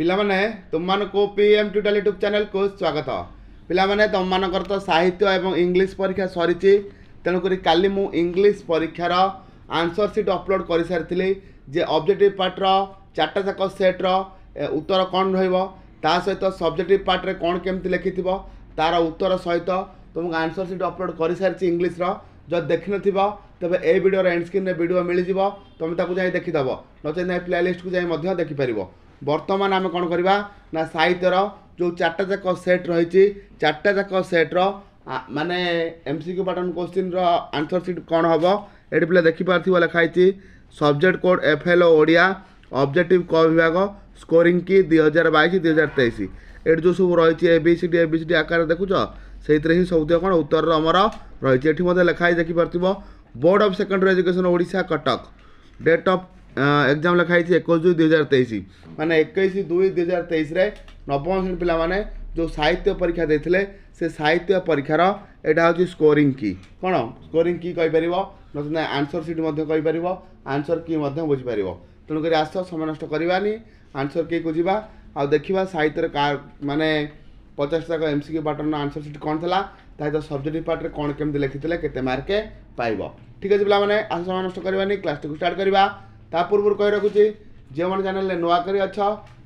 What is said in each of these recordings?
ପିଲାମାନେ ତୁମମାନଙ୍କୁ P M tutorial YouTube ଚ୍ୟାନେଲ୍କୁ ସ୍ୱାଗତ ପିଲାମାନେ ତୁମମାନଙ୍କର ତ ସାହିତ୍ୟ ଏବଂ ଇଂଲିଶ ପରୀକ୍ଷା ସରିଛି ତେଣୁକରି କାଲି ମୁଁ ଇଂଲିଶ ପରୀକ୍ଷାର ଆନ୍ସର୍ ସିଟ୍ ଅପଲୋଡ଼ କରିସାରିଥିଲି ଯେ ଅବଜେକ୍ଟିଭ୍ ପାର୍ଟର ଚାରିଟା ଯାକ ସେଟ୍ର ଉତ୍ତର କ'ଣ ରହିବ ତା ସହିତ ସବଜେକ୍ଟିଭ୍ ପାର୍ଟରେ କ'ଣ କେମିତି ଲେଖିଥିବ ତା'ର ଉତ୍ତର ସହିତ ତୁମକୁ ଆନ୍ସର୍ ସିଟ୍ ଅପଲୋଡ଼ କରିସାରିଛି ଇଂଲିଶର ଯଦି ଦେଖିନଥିବ ତେବେ ଏ ଭିଡ଼ିଓର ଏଣ୍ଡ ସ୍କ୍ରିନ୍ରେ ଭିଡ଼ିଓ ମିଳିଯିବ ତୁମେ ତାକୁ ଯାଇ ଦେଖିଦେବ ନଚେତ୍ ନାହିଁ ପ୍ଲେ ଲିଷ୍ଟକୁ ଯାଇ ମଧ୍ୟ ଦେଖିପାରିବ ବର୍ତ୍ତମାନ ଆମେ କ'ଣ କରିବା ନା ସାହିତ୍ୟର ଯେଉଁ ଚାରିଟା ଯାକ ସେଟ୍ ରହିଛି ଚାରିଟା ଯାକ ସେଟ୍ର ମାନେ ଏମ୍ ସି କ୍ୟୁ ପାଟର୍ନ କୋଶ୍ଚିନ୍ର ଆନ୍ସର୍ ସିଟ୍ କ'ଣ ହେବ ଏଠି ପିଲା ଦେଖିପାରୁଥିବ ଲେଖା ହେଇଛି subject code F L Odia objective କ ବିଭାଗ ସ୍କୋରିଂ କି ଦୁଇ ହଜାର ବାଇଶ ଦୁଇ ହଜାର ତେଇଶ ଏଠି ଯେଉଁ ସବୁ ରହିଛି A B C D A B C D ଆକାର ଦେଖୁଛ ସେଇଥିରେ ହିଁ ସବୁଥିରେ କ'ଣ ଉତ୍ତରର ଆମର ରହିଛି ଏଠି ମଧ୍ୟ ଲେଖା ହେଇ ଦେଖିପାରୁଥିବ board of secondary education Odisha Cuttack date of exam ଲେଖା ହେଇଛି ଏକୋଇଶ ଦୁଇ ଦୁଇ ହଜାର ତେଇଶ ମାନେ ଏକୋଇଶ ଦୁଇ ଦୁଇ ହଜାର ତେଇଶରେ ନବମ ଶ୍ରେଣୀ ପିଲାମାନେ ଯେଉଁ ସାହିତ୍ୟ ପରୀକ୍ଷା ଦେଇଥିଲେ ସେ ସାହିତ୍ୟ ପରୀକ୍ଷାର ଏଇଟା ହେଉଛି ସ୍କୋରିଂ କି କ'ଣ ସ୍କୋରିଂ କି କହିପାରିବ ନଚେତ୍ ଆନ୍ସର ସିଟ୍ ମଧ୍ୟ କହିପାରିବ ଆନ୍ସର କି ମଧ୍ୟ ବୁଝିପାରିବ ତେଣୁକରି ଆସ ସମୟ ନଷ୍ଟ କରିବାନି ଆନ୍ସର କିକୁ ଯିବା ଆଉ ଦେଖିବା ସାହିତ୍ୟରେ ମାନେ ପଚାଶ ଯାକ M C Q pattern answer sheet କ'ଣ ଥିଲା ତା ସହିତ ସବଜେକ୍ଟିଭ୍ ପାର୍ଟରେ କ'ଣ କେମିତି ଲେଖିଥିଲେ କେତେ ମାର୍କେ ପାଇବ ଠିକ୍ ଅଛି ପିଲାମାନେ ଆସ ସମୟ ନଷ୍ଟ କରିବାନି କ୍ଲାସ୍ଟିକୁ ଷ୍ଟାର୍ଟ କରିବା ତା ପୂର୍ବରୁ କହି ରଖୁଛି ଯେଉଁମାନେ ଚ୍ୟାନେଲରେ ନୂଆକରି ଅଛ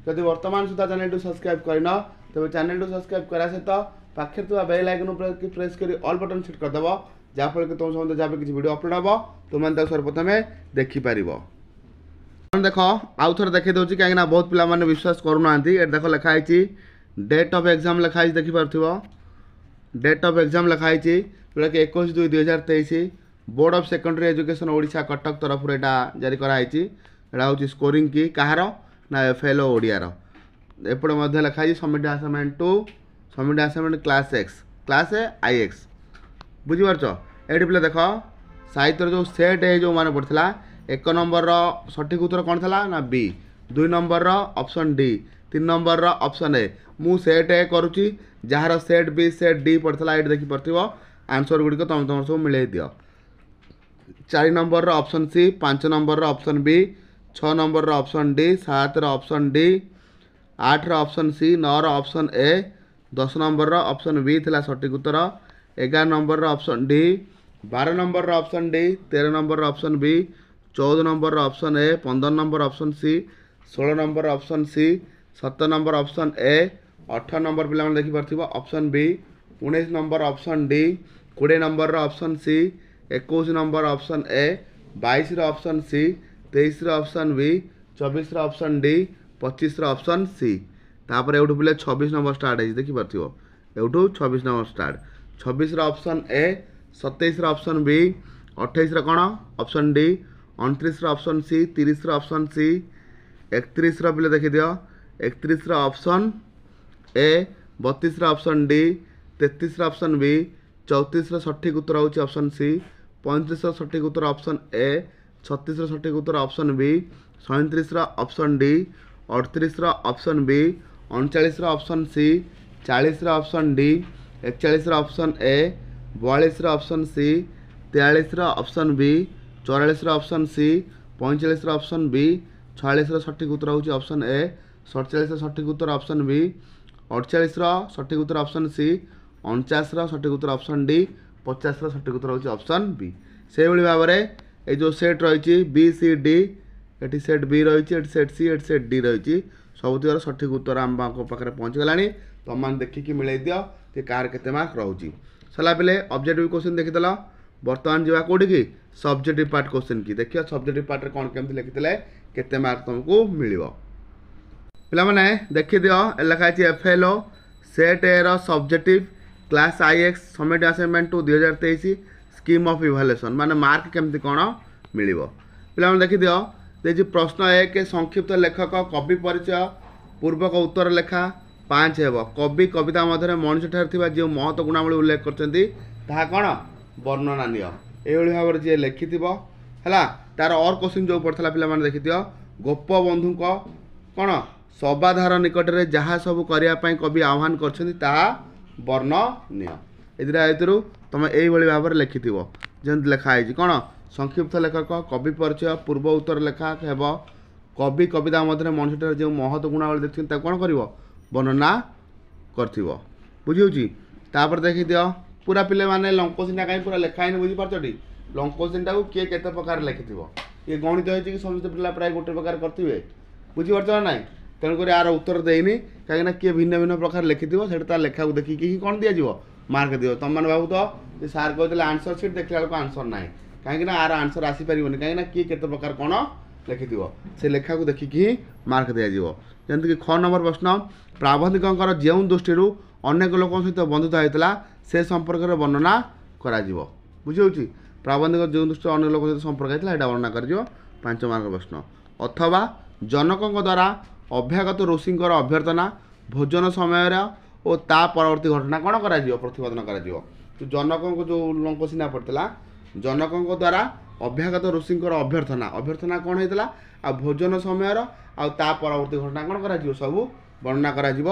ଯଦି ବର୍ତ୍ତମାନ ସୁଦ୍ଧା ଚ୍ୟାନେଲଟି ସବସ୍କ୍ରାଇବ୍ କରିନ ତେବେ ଚ୍ୟାନେଲଟି ସବସ୍କ୍ରାଇବ୍ କରିବା ସହିତ ପାଖରେ ଥିବା ବେଲ୍ ଆଇକନ୍ ଉପରେ ପ୍ରେସ୍ କରି ଅଲ୍ ବଟନ୍ ସେଟ୍ କରିଦେବ ଯାହାଫଳରେ କି ତୁମ ସମସ୍ତେ ଯାହାପରେ କିଛି ଭିଡ଼ିଓ ଅପଲୋଡ଼ ହେବ ତୁମେ ତାକୁ ସର୍ବପ୍ରଥମେ ଦେଖିପାରିବ ଦେଖ ଆଉ ଥରେ ଦେଖେଇ ଦେଉଛି କାହିଁକିନା ବହୁତ ପିଲାମାନେ ବିଶ୍ୱାସ କରୁନାହାନ୍ତି ଏଠି ଦେଖ ଲେଖା ହେଇଛି ଡେଟ୍ ଅଫ୍ ଏକ୍ଜାମ୍ ଲେଖା ହେଇଛି ଦେଖିପାରୁଥିବ ଡେଟ୍ ଅଫ୍ ଏକ୍ଜାମ୍ ଲେଖା ହେଇଛି ଯେଉଁଟାକି ଏକୋଇଶ ଦୁଇ ଦୁଇ ହଜାର ତେଇଶ बोर्ड अफ सेकेंडरी एजुकेशन ओडा कटक तरफ यहाँ जारी कर यहाँ स्कोरिंग की कहार ना एफ एल ओडियार एपटे मैं लिखाई submit assignment two submit assignment class X class I X बुझिपार ये पे देख साहित्य जो सेट है जो मैंने पड़ता एक नंबर रठिक उत्तर कौन था ना बी दुई नंबर रपसन डी तीन नंबर रपसन ए मुट ए करुच्ची जार सेट बी सेट डी पड़ता ये देखिपार थ आंसर गुड़िक तुम तुम सब मिले दिव চারি নম্বর অপশন সি পাঁচ নম্বর অপশন বি ছ নম্বর অপশন ডি সাতর অপশন ডি আটর অপশন সি নর অপশন এ দশ নম্বর অপশন বি লা সঠিক উত্তর এগার নম্বর অপশন ডি ବାର ନମ୍ବରର ଅପସନ୍ ଡି ତେର ନମ୍ବରର ଅପସନ୍ ବି ଚଉଦ ନମ୍ବରର ଅପସନ୍ ଏ ପନ୍ଦର ନମ୍ବର ଅପସନ୍ ସି ଷୋହଳ ନମ୍ବର ଅପସନ୍ ସି ସତର ନମ୍ବର ଅପସନ୍ ଏ ଅଠର ନମ୍ବର ପିଲାମାନେ ଦେଖିପାରୁଥିବ ଅପସନ୍ ବି ଉଣେଇଶ ନମ୍ବର ଅପସନ୍ ଡି କୋଡ଼ିଏ ନମ୍ବରର ଅପସନ୍ ସି एक नंबर ऑप्शन ए बाईस ऑप्शन सी तेईस ऑप्शन बी चबीस ऑप्शन डी पचिश्र अपसन सी तापर एठ बोले छब्स नंबर स्टार्ट देखिपार एठ छब्स नंबर स्टार्ट छब्स ऑप्शन ए सतैश ऑप्शन बी अठाईस कौन ऑप्शन डी अंतीस ऑप्शन सी तीस ऑप्शन सी एक पे देखीद एकतीस ऑप्शन ए बतीस ऑप्शन डी तेतीस ऑप्शन बी चौतीस सठिक उत्तर होप्शन सी ପଇଁତିରିଶର ସଠିକ୍ ଉତ୍ତର ଅପସନ୍ ଏ ଛତିଶର ସଠିକ୍ ଉତ୍ତର ଅପସନ୍ ବି ସଇଁତିରିଶର ଅପସନ୍ ଡି ଅଠତିରିଶର ଅପସନ୍ ବି ଅଣଚାଳିଶର ଅପସନ୍ ସି ଚାଳିଶର ଅପସନ୍ ଡି ଏକଚାଳିଶର ଅପସନ୍ ଏ ବୟାଳିଶର ଅପସନ୍ ସି ତେୟାଳିଶର ଅପସନ୍ ବି ଚଉରାଳିଶର ଅପସନ୍ ସି ପଇଁଚାଳିଶର ଅପସନ୍ ବି ଛୟାଳିଶର ସଠିକ୍ ଉତ୍ତର ହେଉଛି ଅପସନ୍ ଏ ସତଚାଳିଶର ସଠିକ୍ ଉତ୍ତର ଅପସନ୍ ବି ଅଠଚାଳିଶର ସଠିକ୍ ଉତ୍ତର ଅପସନ୍ ସି ଅଣଚାଶର ସଠିକ୍ ଉତ୍ତର ଅପସନ୍ ଡି पचास सठिक उत्तर हूँ अप्सन बी से भाव में यो सेट रही बी सी डी एट सेट बी रही सेट सी एट सेट डी रही सब थी सठिक उत्तर आम पाखे गला तुम मैंने देखिक मिले दिव कि कार के मार्क रोच सरला अब्जेक्टिव क्वेश्चन देखीद बर्तमान जी कौट की सब्जेक्टिव पार्ट क्वेश्चन की देखिए सब्जेक्टिव पार्ट कौन केमी लिखी है केत मार्क तुमको मिल पे देखीदि लिखाई F L O set A objective class I X submit assignment two ଦୁଇ ହଜାର ତେଇଶ ସ୍କିମ୍ ଅଫ୍ ଇଭାଲୁଏସନ୍ ମାନେ ମାର୍କ କେମିତି କ'ଣ ମିଳିବ ପିଲାମାନେ ଦେଖିଦିଅ ଦେଇଛି ପ୍ରଶ୍ନ ଏକ ସଂକ୍ଷିପ୍ତ ଲେଖକ କବି ପରିଚୟ ପୂର୍ବକ ଉତ୍ତର ଲେଖା ପାଞ୍ଚ ହେବ କବି କବିତା ମଧ୍ୟରେ ମଣିଷଠାରେ ଥିବା ଯେଉଁ ମହତ ଗୁଣାବଳୀ ଉଲ୍ଲେଖ କରିଛନ୍ତି ତାହା କ'ଣ ବର୍ଣ୍ଣନା ନିଅ ଏଇଭଳି ଭାବରେ ଯିଏ ଲେଖିଥିବ ହେଲା ତା'ର ଅର୍ କୋଶ୍ଚିନ୍ ଯେଉଁ ପଡ଼ିଥିଲା ପିଲାମାନେ ଦେଖିଦିଅ ଗୋପବନ୍ଧୁଙ୍କ କ'ଣ ସବାଧାର ନିକଟରେ ଯାହା ସବୁ କରିବା ପାଇଁ କବି ଆହ୍ୱାନ କରିଛନ୍ତି ତାହା বর্ণ নিয় এই দুইটা এଥିରୁ ତୁମେ ଏଇଭଳି ଭାବରେ ଲେଖିଥିବ ଯେମିତି ଲେଖା ହେଇଛି କ'ଣ ସଂକ୍ଷିପ୍ତ ଲେଖକ କବି ପରିଚୟ ପୂର୍ବ ଉତ୍ତର ଲେଖା ହେବ କବି କବିତା ମଧ୍ୟରେ ମଣିଷଟାର ଯେଉଁ ମହତ ଗୁଣାବଳୀ ଦେଖିଛନ୍ତି ତାକୁ କ'ଣ କରିବ ବର୍ଣ୍ଣନା କରିଥିବ ବୁଝିହେଉଛି ତାପରେ ଦେଖିଦିଅ ପୁରା ପିଲାମାନେ ଲଙ୍କୋସିନଟା କାହିଁ ପୁରା ଲେଖା ହେଇନି ବୁଝିପାରୁଛଟି ଲଙ୍କୋସିନଟାକୁ କିଏ କେତେ ପ୍ରକାର ଲେଖିଥିବ ଇଏ ଗଣିତ ହେଇଛି କି ସମସ୍ତେ ପିଲା ପ୍ରାୟ ଗୋଟେ ପ୍ରକାର କରିଥିବେ ବୁଝିପାରୁଛ ନା ନାହିଁ কেন করি আর উত্তর দেইনি কাকেন কি ভিন্ন ভিন্ন প্রকার লিখি দিব সেটা লেখাকে দেখি কি কোন দিয়া দিব মার্ক দিও তমন বাবু তো স্যার কইলে आंसर शीट देखলে आंसर নাই কাকেন আর आंसर আসি পারিবনি কাকেন কি কত প্রকার কোন লিখি দিব সেই লেখাকে দেখি কি মার্ক দিয়া দিব যেন কি খ নম্বর প্রশ্ন प्राबंधিক গকর যেউ দৃষ্টির অনেক লোক সৈতে বন্ধুত্ব হইতলা সেই সম্পর্কর বর্ণনা করা দিব বুঝউচি प्राबंधিক যেউ দৃষ্টির অন্য লোক সৈতে সম্পর্ক আইলা এটা বর্ণনা কর দিব 5 মার্ক প্রশ্ন অথবা জনকক দ্বারা ଅଭ୍ୟାଗତ ରୋଷୀଙ୍କର ଅଭ୍ୟର୍ଥନା ଭୋଜନ ସମୟର ଓ ତା ପରବର୍ତ୍ତୀ ଘଟଣା କ'ଣ କରାଯିବ ପ୍ରତିପାଦନ କରାଯିବ ଜନକଙ୍କୁ ଯେଉଁ ଲଙ୍କସିନା ପଡ଼ିଥିଲା ଜନକଙ୍କ ଦ୍ୱାରା ଅଭ୍ୟାଗତ ଋଷିଙ୍କର ଅଭ୍ୟର୍ଥନା ଅଭ୍ୟର୍ଥନା କ'ଣ ହେଇଥିଲା ଆଉ ଭୋଜନ ସମୟର ଆଉ ତା ପରବର୍ତ୍ତୀ ଘଟଣା କ'ଣ କରାଯିବ ସବୁ ବର୍ଣ୍ଣନା କରାଯିବ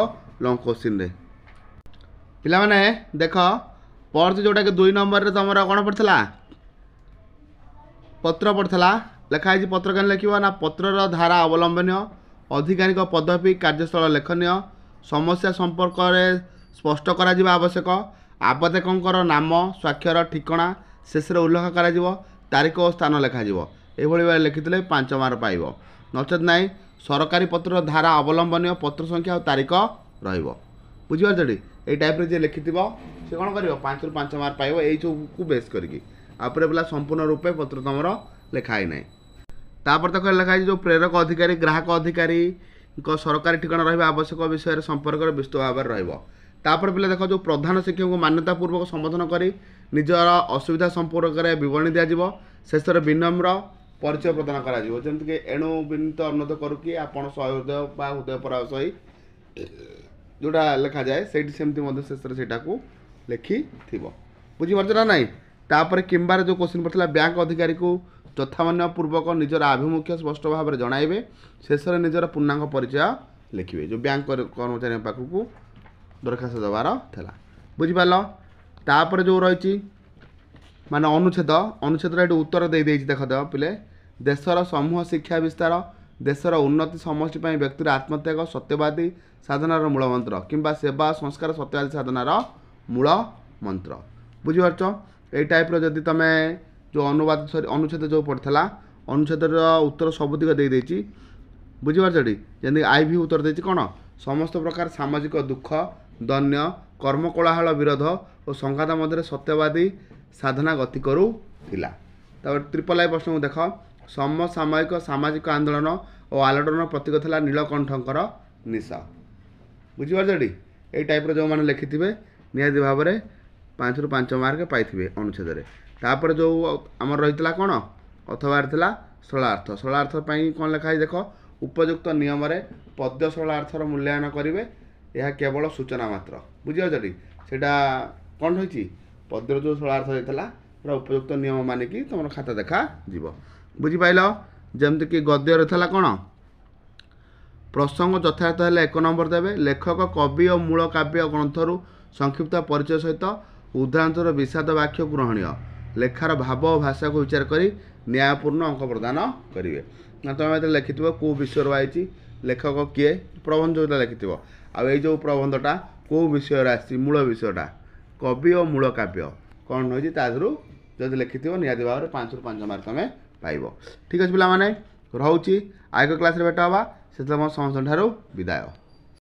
ଲଙ୍ଗ କୋଶ୍ଚିନ୍ରେ ପିଲାମାନେ ଦେଖ ପର୍ଥ ଯେଉଁଟାକି ଦୁଇ ନମ୍ବରରେ ତୁମର କ'ଣ ପଡ଼ିଥିଲା ପତ୍ର ପଡ଼ିଥିଲା ଲେଖା ହେଇଛି ପତ୍ର କେମିତି ଲେଖିବ ନା ପତ୍ରର ଧାରା ଅବଲମ୍ବନୀୟ ଅଧିକାରୀଙ୍କ ପଦବୀ କାର୍ଯ୍ୟସ୍ଥଳ ଲେଖନୀୟ ସମସ୍ୟା ସମ୍ପର୍କରେ ସ୍ପଷ୍ଟ କରାଯିବା ଆବଶ୍ୟକ ଆବେଦକଙ୍କର ନାମ ସ୍ୱାକ୍ଷର ଠିକଣା ଶେଷରେ ଉଲ୍ଲେଖ କରାଯିବ ତାରିଖ ଓ ସ୍ଥାନ ଲେଖାଯିବ ଏଭଳି ଭାବେ ଲେଖିଥିଲେ ପାଞ୍ଚ ମାର୍କ ପାଇବ ନଚେତ ନାହିଁ ସରକାରୀ ପତ୍ରର ଧାରା ଅବଲମ୍ବନୀୟ ପତ୍ର ସଂଖ୍ୟା ଆଉ ତାରିଖ ରହିବ ବୁଝିପାରୁଛନ୍ତି ଏଇ ଟାଇପ୍ରେ ଯିଏ ଲେଖିଥିବ ସେ କ'ଣ କରିବ ପାଞ୍ଚରୁ ପାଞ୍ଚ ମାର୍କ ପାଇବ ଏଇସବୁକୁ ବେସ୍ କରିକି ଆପରେ ପିଲା ସମ୍ପୂର୍ଣ୍ଣ ରୂପେ ପତ୍ର ତୁମର ଲେଖା ହେଇନାହିଁ ତାପରେ ତାକୁ ଲେଖା ହେଇଛି ଯେଉଁ ପ୍ରେରକ ଅଧିକାରୀ ଗ୍ରାହକ ଅଧିକାରୀଙ୍କ ସରକାରୀ ଠିକଣା ରହିବା ଆବଶ୍ୟକ ବିଷୟରେ ସମ୍ପର୍କରେ ବିସ୍ତୃତ ଭାବରେ ରହିବ ତାପରେ ପିଲା ଦେଖ ଯେଉଁ ପ୍ରଧାନ ଶିକ୍ଷକଙ୍କୁ ମାନ୍ୟତାପୂର୍ବକ ସମ୍ବୋଧନ କରି ନିଜର ଅସୁବିଧା ସମ୍ପର୍କରେ ବିବରଣୀ ଦିଆଯିବ ଶେଷରେ ବିନମ୍ର ପରିଚୟ ପ୍ରଦାନ କରାଯିବ ଯେମିତିକି ଏଣୁ ବିନୀତ ଅନୁରୋଧ କରୁ କି ଆପଣ ସହୃଦୟ ବା ହୃଦୟ ପରାମର୍ଶ ହୋଇ ଯେଉଁଟା ଲେଖାଯାଏ ସେଇଠି ସେମିତି ମଧ୍ୟ ଶେଷରେ ସେଇଟାକୁ ଲେଖିଥିବ ବୁଝିପାରୁଛ ନା ନାହିଁ ତାପରେ କିମ୍ବାରେ ଯେଉଁ କୋଶ୍ଚିନ୍ ପଡ଼ିଥିଲା ବ୍ୟାଙ୍କ ଅଧିକାରୀକୁ ଯଥାମାନ୍ୟ ପୂର୍ବକ ନିଜର ଆଭିମୁଖ୍ୟ ସ୍ପଷ୍ଟ ଭାବରେ ଜଣାଇବେ ଶେଷରେ ନିଜର ପୂର୍ଣ୍ଣାଙ୍ଗ ପରିଚୟ ଲେଖିବେ ଯେଉଁ ବ୍ୟାଙ୍କ କର୍ମଚାରୀଙ୍କ ପାଖକୁ ଦରଖାସ୍ତ ଦେବାର ଥିଲା ବୁଝିପାରିଲ ତାପରେ ଯେଉଁ ରହିଛି ମାନେ ଅନୁଚ୍ଛେଦ ଅନୁଚ୍ଛେଦର ଏଠି ଉତ୍ତର ଦେଇଦେଇଛି ଦେଖ ଦେବ ପିଲେ ଦେଶର ସମୂହ ଶିକ୍ଷା ବିସ୍ତାର ଦେଶର ଉନ୍ନତି ସମଷ୍ଟି ପାଇଁ ବ୍ୟକ୍ତିର ଆତ୍ମତ୍ୟାଗ ସତ୍ୟବାଦୀ ସାଧନାର ମୂଳମନ୍ତ୍ର କିମ୍ବା ସେବା ସଂସ୍କାର ସତ୍ୟବାଦୀ ସାଧନାର ମୂଳ ମନ୍ତ୍ର ବୁଝିପାରୁଛ ଏଇ ଟାଇପ୍ର ଯଦି ତୁମେ ଯେଉଁ ଅନୁବାଦ ସରି ଅନୁଚ୍ଛେଦ ଯେଉଁ ପଡ଼ିଥିଲା ଅନୁଚ୍ଛେଦର ଉତ୍ତର ସବୁ ଦିଗ ଦେଇଦେଇଛି ବୁଝିପାରୁଛଟି ଯେମିତି ଆଇ ଭି ଉତ୍ତର ଦେଇଛି କ'ଣ ସମସ୍ତ ପ୍ରକାର ସାମାଜିକ ଦୁଃଖ ଦନ୍ୟ କର୍ମକୋଳାହଳ ବିରୋଧ ଓ ସଂଘାତ ମଧ୍ୟରେ ସତ୍ୟବାଦୀ ସାଧନା ଗତି କରୁଥିଲା ତାପରେ ତ୍ରିପଲ ଆଇ ପ୍ରଶ୍ନକୁ ଦେଖ ସମସାମୟିକ ସାମାଜିକ ଆନ୍ଦୋଳନ ଓ ଆଲୋଡ଼ନର ପ୍ରତୀକ ଥିଲା ନୀଳକଣ୍ଠଙ୍କର ନିଶା ବୁଝିପାରୁଛଟି ଏଇ ଟାଇପ୍ର ଯେଉଁମାନେ ଲେଖିଥିବେ ନିହାତି ଭାବରେ ପାଞ୍ଚରୁ ପାଞ୍ଚ ମାର୍କ ପାଇଥିବେ ଅନୁଚ୍ଛେଦରେ ତାପରେ ଯେଉଁ ଆମର ରହିଥିଲା କ'ଣ ଅଥବାରେ ଥିଲା ସରଳାର୍ଥ ସରଳାର୍ଥ ପାଇଁ କ'ଣ ଲେଖା ହେଇଛି ଦେଖ ଉପଯୁକ୍ତ ନିୟମରେ ପଦ୍ୟ ସରଳାର୍ଥର ମୂଲ୍ୟାୟନ କରିବେ ଏହା କେବଳ ସୂଚନା ମାତ୍ର ବୁଝିପାରୁଛ ସେଇଟା କ'ଣ ରହିଛି ପଦ୍ୟର ଯେଉଁ ସରଳାର୍ଥ ହେଇଥିଲା ପୁରା ଉପଯୁକ୍ତ ନିୟମ ମାନିକି ତୁମର ଖାତା ଦେଖାଯିବ ବୁଝିପାରିଲ ଯେମିତିକି ଗଦ୍ୟରେ ଥିଲା କ'ଣ ପ୍ରସଙ୍ଗ ଯଥାର୍ଥ ହେଲେ ଏକ ନମ୍ବର ଦେବେ ଲେଖକ କବି ଓ ମୂଳ କାବ୍ୟ ଗ୍ରନ୍ଥରୁ ସଂକ୍ଷିପ୍ତ ପରିଚୟ ସହିତ ଉଦାହରଣର ବିଷାଦ ବାକ୍ୟ ଗ୍ରହଣୀୟ ଲେଖାର ଭାବ ଓ ଭାଷାକୁ ବିଚାର କରି ନ୍ୟାୟପୂର୍ଣ୍ଣ ଅଙ୍କ ପ୍ରଦାନ କରିବେ ନା ତୁମେ ଯେତେବେଳେ ଲେଖିଥିବ କେଉଁ ବିଷୟରେ ଆସିଛି ଲେଖକ କିଏ ପ୍ରବନ୍ଧ ଯେଉଁଟା ଲେଖିଥିବ ଆଉ ଏଇ ଯେଉଁ ପ୍ରବନ୍ଧଟା କେଉଁ ବିଷୟରେ ଆସିଛି ମୂଳ ବିଷୟଟା କବି ଓ ମୂଳ କାବ୍ୟ କ'ଣ ରହିଛି ତା ଦେହରୁ ଯଦି ଲେଖିଥିବ ନିହାତି ଭାବରେ ପାଞ୍ଚରୁ ପାଞ୍ଚ ମାର୍କ ତୁମେ ପାଇବ ଠିକ୍ ଅଛି ପିଲାମାନେ ରହୁଛି ଆଗ କ୍ଲାସ୍ରେ ଭେଟ ହେବା ସେତେବେଳେ ମୋ ସମସ୍ତଙ୍କଠାରୁ ବିଦାୟ